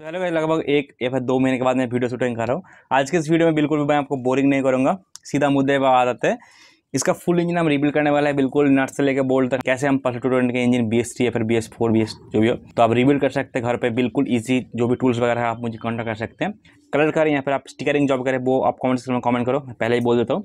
तो हेलो भाई लगभग एक या फिर दो महीने के बाद मैं वीडियो शूटिंग कर रहा हूँ आज के इस वीडियो में बिल्कुल भी मैं आपको बोरिंग नहीं करूँगा सीधा मुद्दे पर आ जाते हैं इसका फुल इंजन हम रिबिल करने वाला है बिल्कुल नट से लेकर बोल्ट तक कैसे हम पल्सर टू के इंजन बी एस या फिर B S four B S जो भी हो तो आप रिबिल कर सकते हैं घर पर बिल्कुल ईजी जो भी टूल्स वगैरह है आप मुझे कॉन्टैक्ट कर सकते हैं कलर करें या फिर आप स्टिकरिंग जॉब करें वो आप कॉमेंट सेक्शन में कॉमेंट करो पहले ही बोल देता हूँ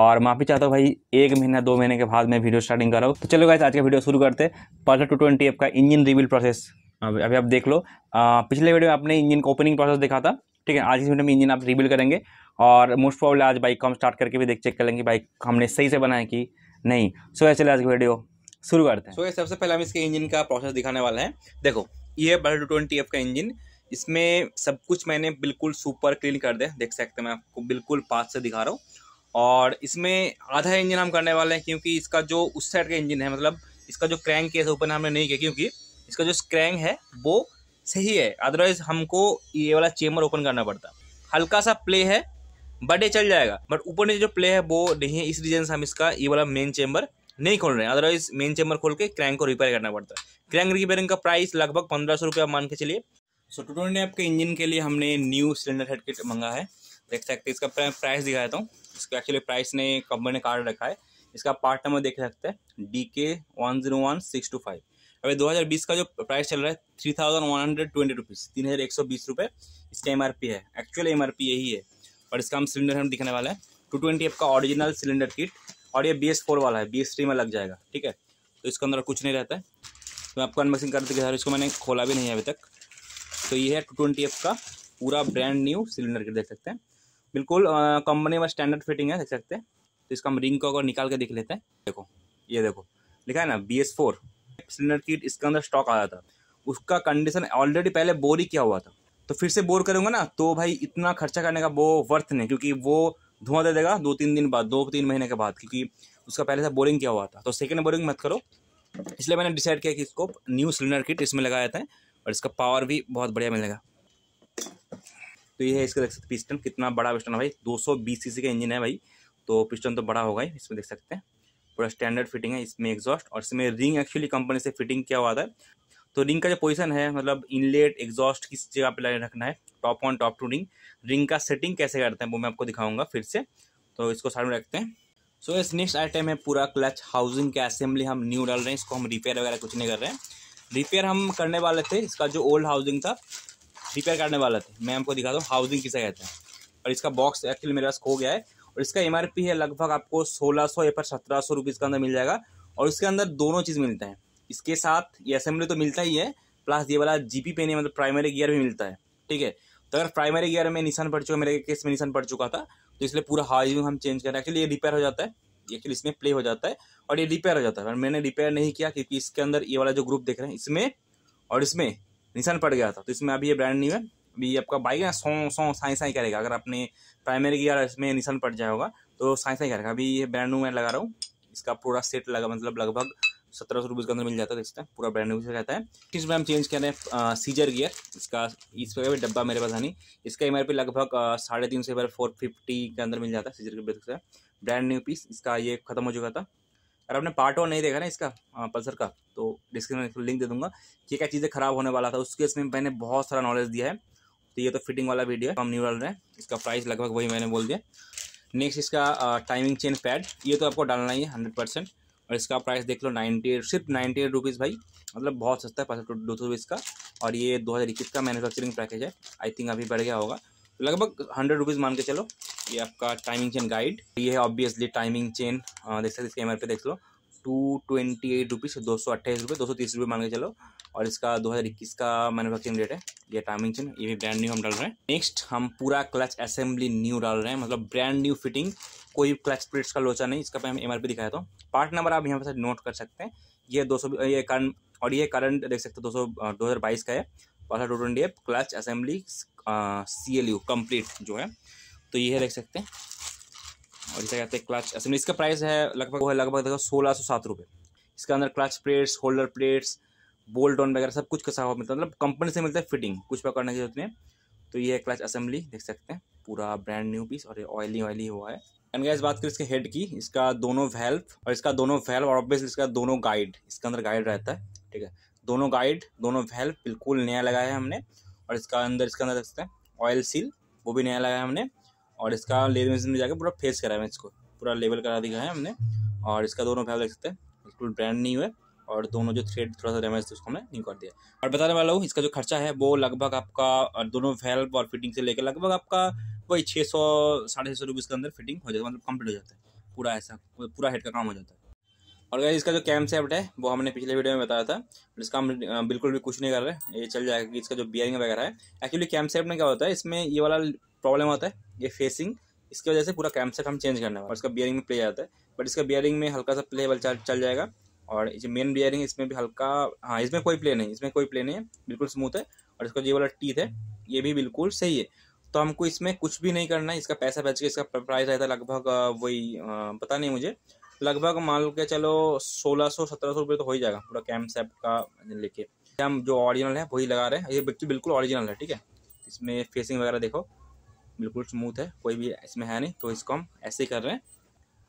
और माफी चाहता हूँ भाई एक महीना दो महीने के बाद मैं वीडियो स्टार्टिंग कर रहा हूँ तो चलो गाइस आज का वीडियो शुरू करते हैं पल्सर टू ट्वेंटी का इंजन रिबिल प्रोसेस अभी अभी आप देख लो आ, पिछले वीडियो में आपने इंजन का ओपनिंग प्रोसेस देखा था ठीक है आज इस वीडियो में इंजन आप रिबिल करेंगे और मोस्ट प्रॉब्लम आज बाइक को हम स्टार्ट करके भी देख चेक कर लेंगे बाइक हमने सही से बनाया कि नहीं सो ऐसे आज की वीडियो शुरू करते हैं सो ये सबसे पहले हम इसके इंजन का प्रोसेस दिखाने वाले हैं देखो ये टू ट्वेंटी एफ का इंजन इसमें सब कुछ मैंने बिल्कुल सुपर क्लीन कर दिया देख सकते मैं आपको बिल्कुल पास से दिखा रहा हूँ और इसमें आधा इंजन हम करने वाले हैं क्योंकि इसका जो उस साइड का इंजन है मतलब इसका जो क्रैंक केस ओपन हमने नहीं किया क्योंकि इसका जो स्क्रैंग है वो सही है अदरवाइज हमको ये वाला चेम्बर ओपन करना पड़ता हल्का सा प्ले है बटे चल जाएगा बट ऊपर नीचे जो प्ले है वो नहीं है इस रीजन से हम इसका ये वाला मेन चेम्बर नहीं खोल रहे हैं अदरवाइज मेन चेम्बर खोल के क्रैंक को रिपेयर करना पड़ता है क्रैंक रिपेयरिंग का प्राइस लगभग पंद्रह सौ रुपया मान के चलिए सो टू ने आपके इंजन के लिए हमने न्यू सिलेंडर हेड किट मंगा है देख सकते हैं इसका प्राइस दिखा देता हूँ इसका एक्चुअली प्राइस ने कंपनी ने कार्ड रखा है इसका पार्ट नंबर देख सकते हैं D K one zero one six two five अभी 2020 का जो प्राइस चल रहा है three thousand one hundred twenty rupees तीन हज़ार एक सौ बीस रुपये इसका एम है एक्चुअल एम यही है और इसका हम सिलेंडर हम दिखने वाला है टू ट्वेंटी आपका ऑरिजिनल सिलेंडर किट और ये बी एस फोर वाला है बी एस थ्री में लग जाएगा ठीक है तो इसके अंदर कुछ नहीं रहता है तो मैं आपको अनबॉक्सिंग करते हैं इसको मैंने खोला भी नहीं है अभी तक तो ये है टू ट्वेंटी एफ का पूरा ब्रांड न्यू सिलेंडर किट देख सकते हैं बिल्कुल कंपनी में स्टैंडर्ड फिटिंग है देख सकते हैं तो इसका हम रिंग को अगर निकाल के देख लेते हैं देखो ये देखो लिखा है ना B S four cylinder kit इसके अंदर स्टॉक आया था उसका कंडीशन ऑलरेडी पहले बोर ही किया हुआ था तो फिर से बोर करूँगा ना तो भाई इतना खर्चा करने का वो वर्थ नहीं क्योंकि वो धुआं दे देगा दो तीन दिन बाद दो तीन महीने के बाद क्योंकि उसका पहले से बोरिंग किया हुआ था तो सेकेंड बोरिंग मत करो इसलिए मैंने डिसाइड किया कि इसको न्यू सिलेंडर किट इसमें लगाया था और इसका पावर भी बहुत बढ़िया मिलेगा तो ये है इसका देख सकते पिस्टन कितना बड़ा पिस्टन है भाई सी सी का इंजन है भाई तो पिस्टन तो बड़ा होगा ही इसमें देख सकते हैं पूरा स्टैंडर्ड फिटिंग है इसमें एग्जॉस्ट और इसमें रिंग एक्चुअली कंपनी से फिटिंग किया हुआ था तो रिंग का जो पोजीशन है मतलब इनलेट एग्जॉस्ट किस जगह पे रखना है top on top two ring ring का सेटिंग कैसे करते हैं वो मैं आपको दिखाऊंगा फिर से तो इसको साइड में रखते हैं सो इस नेक्स्ट आइटम है पूरा क्लच हाउसिंग का असेंबली हम न्यू डाल रहे हैं इसको हम रिपेयर वगैरह कुछ नहीं कर रहे हैं रिपेयर हम करने वाले थे इसका जो ओल्ड हाउसिंग था रिपेयर करने वाला थे मैं आपको दिखा दूँ हाउसिंग किसे कहते हैं और इसका बॉक्स एक्चुअली मेरे पास खो गया है और इसका एम है लगभग आपको सोलह सौ या फिर सत्रह सौ रुपीज़ के अंदर मिल जाएगा और इसके अंदर दोनों चीज़ मिलते हैं इसके साथ ये असेंबली तो मिलता ही है प्लस ये वाला जी पी पेन मतलब प्राइमरी गियर भी मिलता है ठीक है तो अगर प्राइमरी गियर में निशान पड़ चुका मेरे केस में निशान पड़ चुका था तो इसलिए पूरा हार्जिंग हम चेंज कर रहे हैं एक्चुअली ये रिपेयर हो जाता है एक्चुअली इसमें प्ले हो जाता है और ये रिपेयर हो जाता है मैंने रिपेयर नहीं किया क्योंकि इसके अंदर ये वाला जो ग्रुप देख रहे हैं इसमें और इसमें निशान पड़ गया था तो इसमें अभी ये ब्रांड नहीं है भी आपका बाइक ना सौ सौ साइंस ही करेगा अगर आपने प्राइमरी गियर इसमें निशान पड़ जाएगा तो साइंस ही करेगा अभी ये ब्रांड न्यू मैं लगा रहा हूँ इसका पूरा सेट लगा मतलब लगभग सत्रह सौ रुपये के अंदर मिल जाता है इसका पूरा ब्रांड न्यू से रहता है किस में हम चेंज कर रहे हैं सीजर गियर इसका इसका भी डब्बा मेरे पास नहीं इसका एम लगभग साढ़े तीन सौ फोर फिफ्टी के अंदर मिल जाता है सीजर गियर हैं ब्रांड न्यू पीस इसका ये खत्म हो चुका था अगर आपने पार्ट वन नहीं देखा ना इसका पल्सर का तो डिस्क्रिप्शन में लिंक दे दूंगा कि क्या चीज़ें खराब होने वाला था उसके इसमें मैंने बहुत सारा नॉलेज दिया है तो ये तो फिटिंग वाला वीडियो है तो हम नहीं डाल रहे हैं इसका प्राइस लगभग वही मैंने बोल दिया नेक्स्ट इसका टाइमिंग चेन पैड ये तो आपको डालना ही है हंड्रेड परसेंट और इसका प्राइस देख लो नाइन्टी एट सिर्फ नाइन्टी एट रुपीज़ भाई मतलब बहुत सस्ता है पैंसठ दो सौ रुपीज़ का और ये दो हज़ार इक्कीस का मैनुफैक्चरिंग पैकेज है आई थिंक अभी बढ़ गया होगा लगभग हंड्रेड रुपीज़ मान के चलो ये आपका टाइमिंग चेन गाइड ये है ऑब्वियसली टाइमिंग चेन देख सकते इसके एम पे देख लो टू ट्वेंटी एट रुपीज़ दो सौ अट्ठाईस रुपये दो सौ तीस रुपये मान के चलो और इसका दो हज़ार इक्कीस का मैनुफैक्चरिंग रेट है ये टाइमिंग चिन्ह ये भी ब्रांड न्यू हम डाल रहे हैं नेक्स्ट हम पूरा क्लच असेंबली न्यू डाल रहे हैं मतलब ब्रांड न्यू फिटिंग कोई क्लच प्लेट्स का लोचा नहीं इसका हम एम आर पी दिखाया था पार्ट नंबर आप यहाँ पर नोट कर सकते हैं ये दो सौ ये करंट और ये करंट देख सकते हो दो सौ दो हज़ार बाईस का है पासठ two twenty F clutch assembly C L U complete जो है तो ये देख सकते हैं और जैसे कहते हैं क्लच असेंबली इसका प्राइस है लगभग वो है लगभग देखो सोलह सौ सात रुपये इसके अंदर clutch plates holder plates bolt on वगैरह सब कुछ कसा हुआ मिलता है मतलब कंपनी से मिलता है फिटिंग कुछ पकड़ने की जरूरत नहीं तो ये है क्लच असेंबली देख सकते हैं पूरा ब्रांड न्यू पीस और ये ऑयली ऑयली हुआ है एंड गाइस बात करें इसके हेड की इसका दोनों वेल्व और इसका दोनों वेल्व और ऑब्वियसली इसका दोनों गाइड इसके अंदर गाइड रहता है ठीक है दोनों गाइड दोनों वेल्व बिल्कुल नया लगाया है हमने और इसका अंदर इसके अंदर देख सकते हैं ऑयल सील वो भी नया लगाया हमने और इसका लेवल में जाकर पूरा फेस करा है इसको पूरा लेवल करा दिया है हमने और इसका दोनों भाव देख सकते हैं बिल्कुल ब्रांड नहीं हुआ और दोनों जो थ्रेड थोड़ा सा डैमेज थे उसको हमने न्यू कर दिया और बताने वाला हूँ इसका जो खर्चा है वो लगभग आपका दोनों वेल्व और फिटिंग से लेकर लगभग आपका वही छः सौ साढ़े छः सौ रुपीज़ के अंदर फिटिंग हो जाता है मतलब कंप्लीट हो जाता है पूरा ऐसा पूरा हेड का काम हो जाता है और अगर इसका जो कैम सेफ्ट है वो हमने पिछले वीडियो में बताया था इसका हम बिल्कुल भी कुछ नहीं कर रहे ये चल जाएगा कि इसका जो बियरिंग वगैरह है एक्चुअली कैम सेफ्ट में क्या होता है इसमें ये वाला प्रॉब्लम होता है ये फेसिंग इसकी वजह से पूरा कैम सेट हम चेंज करने और इसका बियरिंग में प्ले आता है बट इसका बियरिंग में हल्का सा प्ले बल चल, चल जाएगा और जो मेन बियरिंग इसमें भी हल्का हाँ इसमें कोई प्ले नहीं इसमें कोई प्ले नहीं है बिल्कुल स्मूथ है और इसका जो वाला टीथ है ये भी बिल्कुल सही है तो हमको इसमें कुछ भी नहीं करना है इसका पैसा बच के इसका प्राइस रहता है लगभग वही पता नहीं मुझे लगभग मान के चलो सोलह सौ सत्रह सौ रुपये तो हो ही जाएगा पूरा कैम सेप का लेके हम जो ऑरिजिनल है वही लगा रहे हैं ये बिल्कुल बिल्कुल ओरिजिनल है ठीक है इसमें फेसिंग वगैरह देखो बिल्कुल स्मूथ है कोई भी इसमें है नहीं तो इसको हम ऐसे ही कर रहे हैं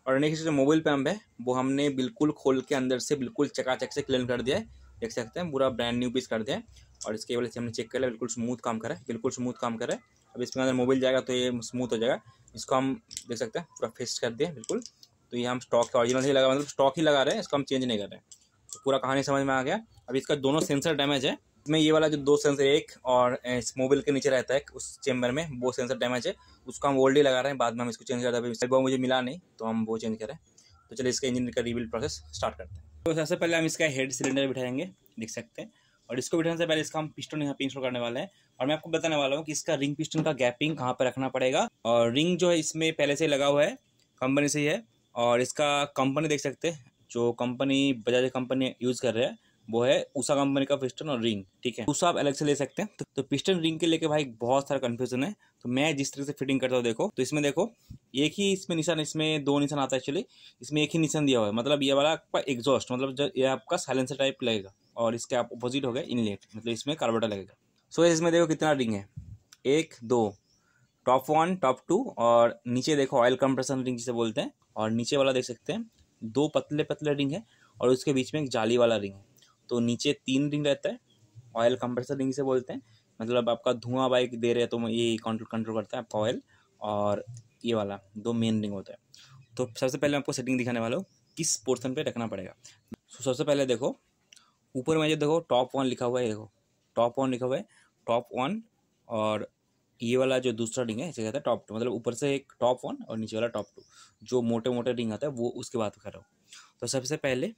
और नेक्स्ट जो मोबाइल पम्प है वो हमने बिल्कुल खोल के अंदर से बिल्कुल चकाचक से क्लीन कर दिया है देख सकते हैं पूरा ब्रांड न्यू पीस कर दिया है और इसके वजह से हमने चेक कर लिया बिल्कुल स्मूथ काम करा है बिल्कुल स्मूथ काम करा है अब इसमें अंदर मोबाइल जाएगा तो ये स्मूथ हो जाएगा इसको हम देख सकते हैं पूरा फिस्ट कर दिया बिल्कुल तो ये हम स्टॉक ऑरिजिनल ही लगा मतलब स्टॉक ही लगा रहे हैं इसको हम चेंज नहीं कर रहे हैं तो पूरा कहानी समझ में आ गया अब इसका दोनों सेंसर डैमेज है में ये वाला जो दो सेंसर एक और इस मोबाइल के नीचे रहता है उस चेम्बर में वो सेंसर डैमेज है उसको हम ओल्ड ही लगा रहे हैं बाद में हम इसको चेंज कर रहे हैं मुझे मिला नहीं तो हम वो चेंज करें तो चलिए इसका इंजन का रिबिल्ड प्रोसेस स्टार्ट करते हैं तो सबसे पहले हम इसका हेड सिलेंडर बिठाएंगे देख सकते हैं और इसको बिठाने से पहले इसका हम पिस्टन यहाँ पे इंस्टॉल करने वाले हैं और मैं आपको बताने वाला हूँ कि इसका रिंग पिस्टन का गैपिंग कहाँ पर रखना पड़ेगा और रिंग जो है इसमें पहले से लगा हुआ है कंपनी से ही है और इसका कंपनी देख सकते हैं जो कंपनी बजाज कंपनी यूज़ कर रहे हैं वो है उषा कंपनी का पिस्टन और रिंग ठीक है उषा आप अलग से ले सकते हैं तो, तो पिस्टन रिंग के लेके भाई बहुत सारा कन्फ्यूजन है तो मैं जिस तरीके से फिटिंग करता हूँ देखो तो इसमें देखो एक ही इसमें निशान इसमें दो निशान आता है एक्चुअली इसमें एक ही निशान दिया हुआ है मतलब ये वाला आपका एग्जॉस्ट मतलब ये आपका साइलेंसर टाइप लगेगा और इसके आप अपोजिट हो गए इनलेट मतलब इसमें कार्बोटा लगेगा सो इसमें देखो कितना रिंग है एक दो टॉप वन टॉप टू और नीचे देखो ऑयल कंप्रेशन रिंग जिसे बोलते हैं और नीचे वाला देख सकते हैं दो पतले पतले रिंग है और उसके बीच में एक जाली वाला रिंग है तो नीचे तीन रिंग रहता है ऑयल कंप्रेसर रिंग से बोलते हैं मतलब आपका धुआं बाइक दे रहे तो ये कंट्रोल कंट्रोल करता है आपका ऑयल और ये वाला दो मेन रिंग होता है तो सबसे पहले आपको सेटिंग दिखाने वाला हूँ किस पोर्सन पर रखना पड़ेगा तो सबसे पहले देखो ऊपर में जो देखो टॉप वन लिखा हुआ है देखो टॉप वन लिखा हुआ है टॉप वन और ये वाला जो दूसरा रिंग है इसे कहता है टॉप टू मतलब ऊपर से एक टॉप वन और नीचे वाला टॉप टू जो मोटे मोटे रिंग आता है वो उसके बाद कर रहा हूँ तो सबसे पहले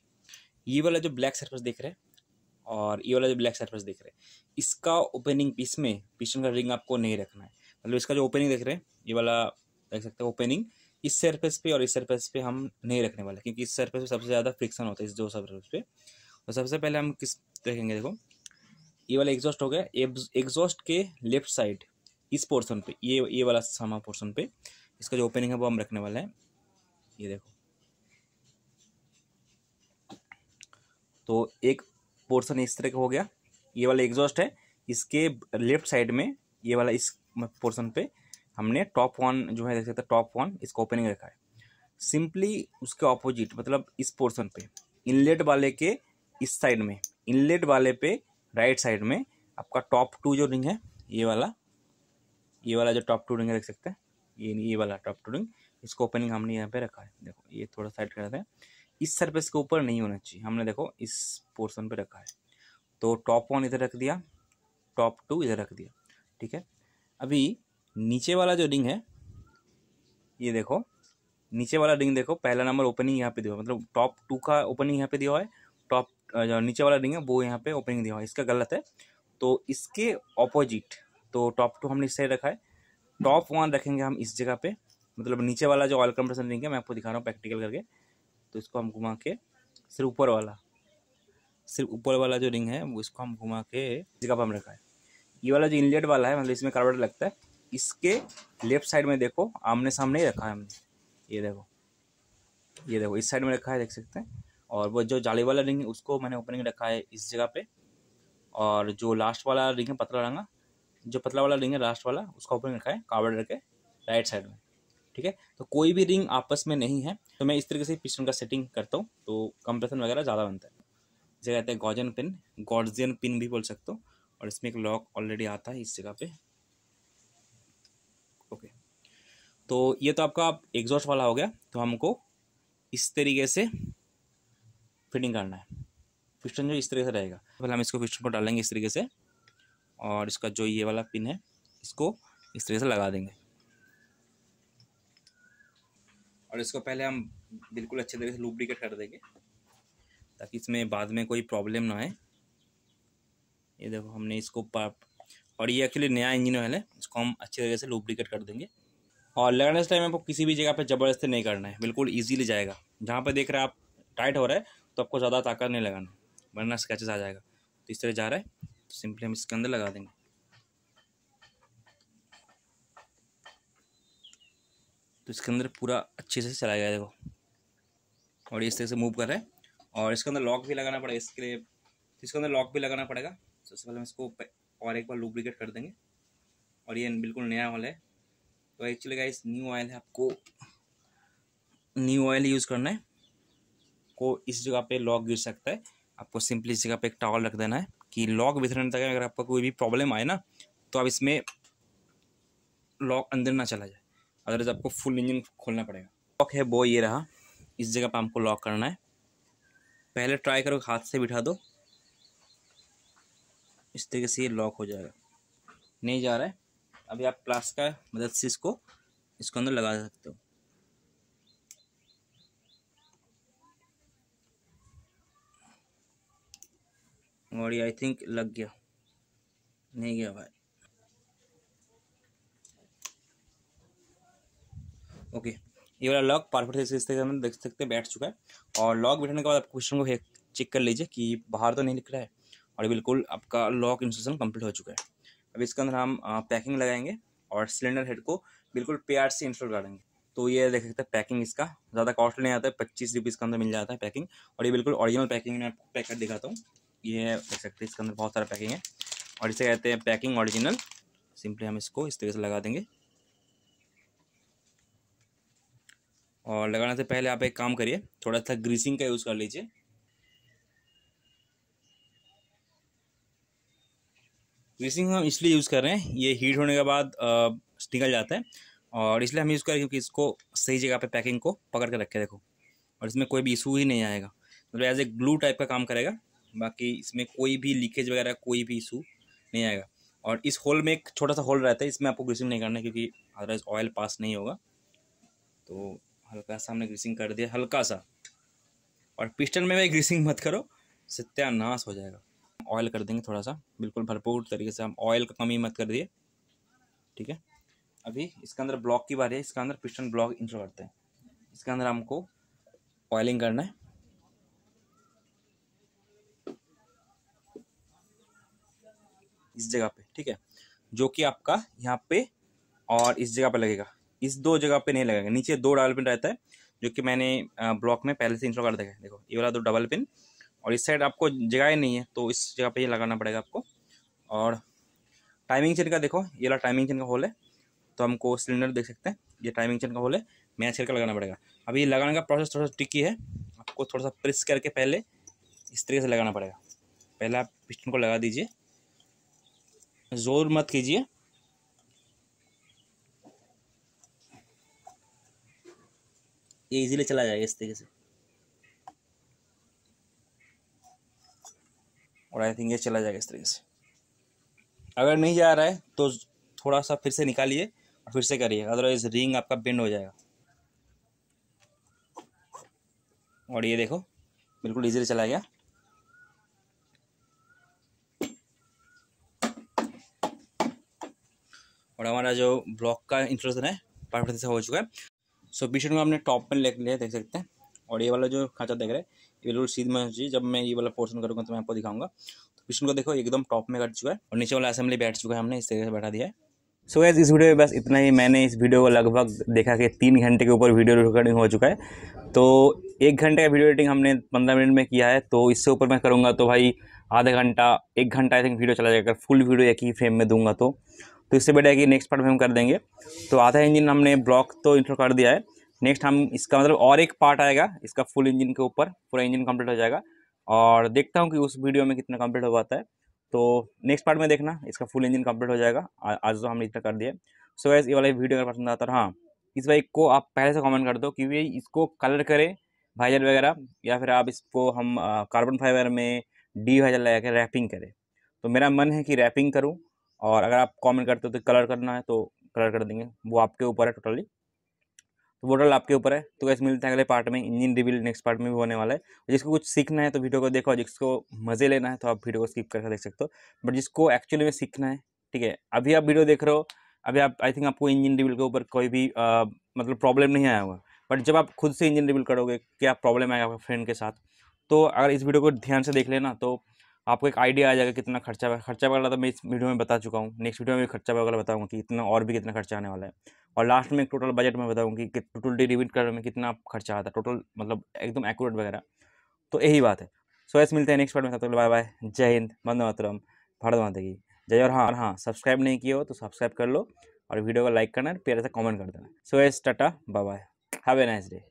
ये वाला जो ब्लैक सर्फेस देख रहे हैं और ये वाला जो ब्लैक सर्फेस देख रहे हैं इसका ओपनिंग पीस में पिस्टन का रिंग आपको नहीं रखना है मतलब इसका जो ओपनिंग देख रहे हैं ये वाला देख सकते हैं ओपनिंग इस सरफेस पे और इस सरफेस पे हम नहीं रखने वाले क्योंकि इस सरफेस पे सबसे ज़्यादा फ्रिक्शन होता है इस दो सरफेस पे और सबसे पहले हम किस देखेंगे देखो ये वाला एग्जॉस्ट हो गया एग्जॉस्ट के लेफ्ट साइड इस पोर्सन पे ये ये वाला सामा पोर्सन पे इसका जो ओपनिंग है वो हम रखने वाले हैं ये देखो तो एक पोर्सन इस तरह का हो गया ये वाला एग्जॉस्ट है इसके लेफ्ट साइड में ये वाला इस पोर्सन पे हमने टॉप वन जो है देख सकते हैं टॉप वन इसका ओपनिंग रखा है सिंपली उसके ऑपोजिट मतलब इस पोर्सन पे इनलेट वाले के इस साइड में इनलेट वाले पे राइट साइड में आपका टॉप टू जो रिंग है ये वाला ये वाला जो टॉप टू रिंग है देख सकते हैं ये ये वाला टॉप टू रिंग इसको ओपनिंग हमने यहाँ पे रखा है देखो ये थोड़ा साइड कर रहे हैं इस सरफेस के ऊपर नहीं होना चाहिए हमने देखो इस पोर्सन पे रखा है तो टॉप वन इधर रख दिया टॉप टू इधर रख दिया ठीक है अभी नीचे वाला जो रिंग है ये देखो नीचे वाला रिंग देखो पहला नंबर ओपनिंग यहाँ पे दिया मतलब टॉप टू का ओपनिंग यहाँ पे दिया हुआ है टॉप मतलब जो नीचे वाला रिंग है वो यहाँ पे ओपनिंग दिया हुआ है इसका गलत है तो इसके ऑपोजिट तो टॉप टू हमने इस साइड रखा है टॉप वन रखेंगे हम इस जगह पे मतलब नीचे वाला जो ऑयल कंप्रेशन रिंग है मैं आपको दिखा रहा हूँ प्रैक्टिकल करके तो इसको हम घुमा के सिर्फ ऊपर वाला सिर्फ ऊपर वाला जो रिंग है उसको हम घुमा के जगह पर हम रखा है ये वाला जो इनलेट वाला है मतलब इसमें कार्बेट लगता है इसके लेफ्ट साइड में देखो आमने सामने ही रखा है हमने ये देखो ये देखो इस साइड में रखा है देख सकते हैं और वो जो जाली वाला रिंग है उसको मैंने ओपनिंग रखा है इस जगह पे और जो लास्ट वाला रिंग है पतला रंगा जो पतला वाला रिंग है लास्ट वाला उसका ओपनिंग रखा है कार्बेट रखे राइट साइड में ठीक है तो कोई भी रिंग आपस में नहीं है तो मैं इस तरीके से पिस्टन का सेटिंग करता हूँ तो कंप्रेशन वगैरह ज़्यादा बनता है जैसे कहते हैं गॉजन पिन गॉर्जियन पिन भी बोल सकते हो और इसमें एक लॉक ऑलरेडी आता है इस जगह पे ओके तो ये तो आपका एग्जॉस्ट वाला हो गया तो हमको इस तरीके से फिटिंग करना है पिस्टन जो इस तरीके से रहेगा पहले हम इसको पिस्टन को डालेंगे इस तरीके से और इसका जो ये वाला पिन है इसको इस तरीके से लगा देंगे और इसको पहले हम बिल्कुल अच्छे तरीके से लुब्रिकेट कर देंगे ताकि इसमें बाद में कोई प्रॉब्लम ना आए ये देखो हमने इसको पाप और ये एक्चुअली नया इंजन ऑयल है इसको हम अच्छे तरीके से लुब्रिकेट कर देंगे और लगाने टाइम आपको किसी भी जगह पर ज़बरदस्ती नहीं करना है बिल्कुल ईजीली जाएगा जहाँ पर देख रहे हैं आप टाइट हो रहा है तो आपको ज़्यादा ताकत नहीं लगाना वरना स्केचेस आ जाएगा तो इस तरह जा रहा है तो सिंपली हम इसके अंदर लगा देंगे तो इसके अंदर पूरा अच्छे से चलाया गया देखो और इस तरह से मूव कर रहा है और इसके अंदर लॉक भी लगाना पड़ेगा इसके लिए तो इसके अंदर लॉक भी लगाना पड़ेगा तो सबसे पहले हम इसको और एक बार लुब्रिकेट कर देंगे और ये बिल्कुल नया ऑयल है तो एक्चुअली गाइस न्यू ऑयल है आपको न्यू ऑयल यूज़ करना है को इस जगह पे लॉक गिर सकता है आपको सिंपली इस जगह पे एक टॉवल रख देना है कि लॉक भीतर तक अगर आपका कोई भी प्रॉब्लम आए ना तो आप इसमें लॉक अंदर ना चला जाए अदरवाइज आपको फुल इंजन खोलना पड़ेगा लॉक है वो ये रहा इस जगह पर हमको लॉक करना है पहले ट्राई करो हाथ से बिठा दो इस तरीके से ये लॉक हो जाएगा नहीं जा रहा है अभी आप प्लास का मदद से इसको इसको अंदर लगा सकते हो और ये आई थिंक लग गया नहीं गया भाई ओके ये वाला लॉग परफेक्ट से इस तरह हम देख सकते हैं बैठ चुका है और लॉग बैठने के बाद आप क्वेश्चन को चेक कर लीजिए कि बाहर तो नहीं निकला है और बिल्कुल आपका लॉक इंस्टॉलेशन कंप्लीट हो चुका है अब इसके अंदर हम पैकिंग लगाएंगे और सिलेंडर हेड को बिल्कुल प्यार से इंस्टॉल करेंगे तो ये देख सकते हैं पैकिंग इसका ज़्यादा कॉस्ट नहीं आता है पच्चीस रुपीज़ के अंदर मिल जाता है पैकिंग और ये बिल्कुल ऑरिजिनल पैकिंग में आपको पैकेट दिखाता हूँ ये देख सकते हैं इसके अंदर बहुत सारा पैकिंग है और इसे कहते हैं पैकिंग ऑरिजिनल सिंपली हम इसको इस तरीके से लगा देंगे और लगाने से पहले आप एक काम करिए थोड़ा सा ग्रीसिंग का यूज़ कर लीजिए ग्रीसिंग हम इसलिए यूज़ कर रहे हैं ये हीट होने के बाद निकल जाता है और इसलिए हम यूज़ कर रहे हैं क्योंकि इसको सही जगह पे पैकिंग को पकड़ के रखे देखो और इसमें कोई भी इशू ही नहीं आएगा मतलब एज ए ग्लू टाइप का काम करेगा बाकी इसमें कोई भी लीकेज वगैरह कोई भी इशू नहीं आएगा और इस होल में एक छोटा सा होल रहता है इसमें आपको ग्रीसिंग नहीं करना क्योंकि अदरवाइज़ ऑयल पास नहीं होगा तो हल्का सा हमने ग्रीसिंग कर दिया हल्का सा और पिस्टन में भी ग्रीसिंग मत करो सत्यानाश हो जाएगा ऑयल कर देंगे थोड़ा सा बिल्कुल भरपूर तरीके से हम ऑयल का कमी मत कर दिए ठीक है अभी इसके अंदर ब्लॉक की बारी है इसके अंदर पिस्टन ब्लॉक इंटर करते हैं इसके अंदर हमको ऑयलिंग करना है इस जगह पे ठीक है जो कि आपका यहाँ पे और इस जगह पे लगेगा इस दो जगह पे नहीं लगेगा नीचे दो डबल पिन रहता है जो कि मैंने ब्लॉक में पहले से इंस्टॉल कर देखा है देखो ये वाला दो डबल पिन और इस साइड आपको जगह ही नहीं है तो इस जगह पे ये लगाना पड़ेगा आपको और टाइमिंग चेन का देखो ये वाला टाइमिंग चेन का होल है तो हमको सिलेंडर देख सकते हैं ये टाइमिंग चेन का होल है मैच करके लगाना पड़ेगा अभी ये लगाने का प्रोसेस थोड़ा सा टिकी है आपको थोड़ा सा प्रेस करके पहले इस तरीके से लगाना पड़ेगा पहले आप पिस्टन को लगा दीजिए ज़ोर मत कीजिए ये इजीली चला जाएगा इस तरीके से और आई थिंक ये चला जाएगा इस तरीके से अगर नहीं जा रहा है तो थोड़ा सा फिर से निकालिए और फिर से करिए अदरवाइज रिंग आपका बेंड हो जाएगा और ये देखो बिल्कुल इजीली चला गया और हमारा जो ब्लॉक का इंट्रोडक्शन है परफेक्ट से हो चुका है सो पेशेंट को हमने टॉप में लिख लिया देख सकते हैं और ये वाला जो खाँचा देख रहे हैं ये बिल्कुल सीध में होना जब मैं ये वाला पोर्सन करूँगा तो मैं आपको दिखाऊंगा तो पेशेंट को देखो एकदम टॉप में कट चुका है और नीचे वाला असेंबली बैठ चुका है हमने इस तरीके से बैठा दिया है सो so गैस इस वीडियो में बस इतना ही मैंने इस वीडियो को लगभग देखा कि तीन घंटे के ऊपर वीडियो रिकॉर्डिंग हो चुका है तो एक घंटे का वीडियो एडिटिंग हमने पंद्रह मिनट में किया है तो इससे ऊपर मैं करूँगा तो भाई आधा घंटा एक घंटा आई थिंक वीडियो चला जाएगा फुल वीडियो एक ही फ्रेम में दूंगा तो तो इससे बेटा है कि नेक्स्ट पार्ट में हम कर देंगे तो आधा इंजन हमने ब्लॉक तो इंट्रो कर दिया है नेक्स्ट हम इसका मतलब और एक पार्ट आएगा इसका फुल इंजन के ऊपर पूरा इंजन कंप्लीट हो जाएगा और देखता हूँ कि उस वीडियो में कितना कंप्लीट हो पाता है तो नेक्स्ट पार्ट में देखना इसका फुल इंजन कंप्लीट हो जाएगा आज तो हमने इतना कर दिया सो so, वैसे ये वाला वीडियो अगर पसंद आता है तो हाँ इस बाइक को आप पहले से कमेंट कर दो कि भाई इसको कलर करें भाईजर वगैरह या फिर आप इसको हम कार्बन फाइबर में डी भाईजर लगा कर रैपिंग करें तो मेरा मन है कि रैपिंग करूँ और अगर आप कमेंट करते हो तो कलर करना है तो कलर कर देंगे वो आपके ऊपर है टोटली तो टोटल आपके ऊपर है तो कैसे मिलते हैं अगले पार्ट में इंजन रिविल नेक्स्ट पार्ट में भी होने वाला है जिसको कुछ सीखना है तो वीडियो को देखो जिसको मज़े लेना है तो आप वीडियो को स्किप करके देख सकते हो बट जिसको एक्चुअली में सीखना है ठीक है अभी आप वीडियो देख रहे हो अभी आप आई थिंक आपको इंजन रिविल के ऊपर कोई भी आ, मतलब प्रॉब्लम नहीं आया होगा बट जब आप खुद से इंजन रिविल करोगे क्या प्रॉब्लम आएगा आपके फ्रेंड के साथ तो अगर इस वीडियो को ध्यान से देख लेना तो आपको एक आइडिया आ जाएगा कितना खर्चा खर्चा वगैरह तो मैं इस वीडियो में बता चुका हूँ नेक्स्ट वीडियो में भी खर्चा वगैरह बताऊँगा कि इतना और भी कितना खर्चा आने वाला है और लास्ट में एक टोटल बजट में बताऊँगी कि टोटल डिविट करने में कितना खर्चा आता है टोटल मतलब एकदम एकूरेट वगैरह तो यही बात है सो ऐसे मिलते हैं नेक्स्ट पार्ट में तब तक बाय बाय जय हिंद बंद मातरम भारत माता की जय और हाँ हाँ सब्सक्राइब नहीं किया हो तो सब्सक्राइब कर लो और वीडियो को लाइक करना प्यारे से कमेंट कर देना सो एस टाटा bye bye have a nice day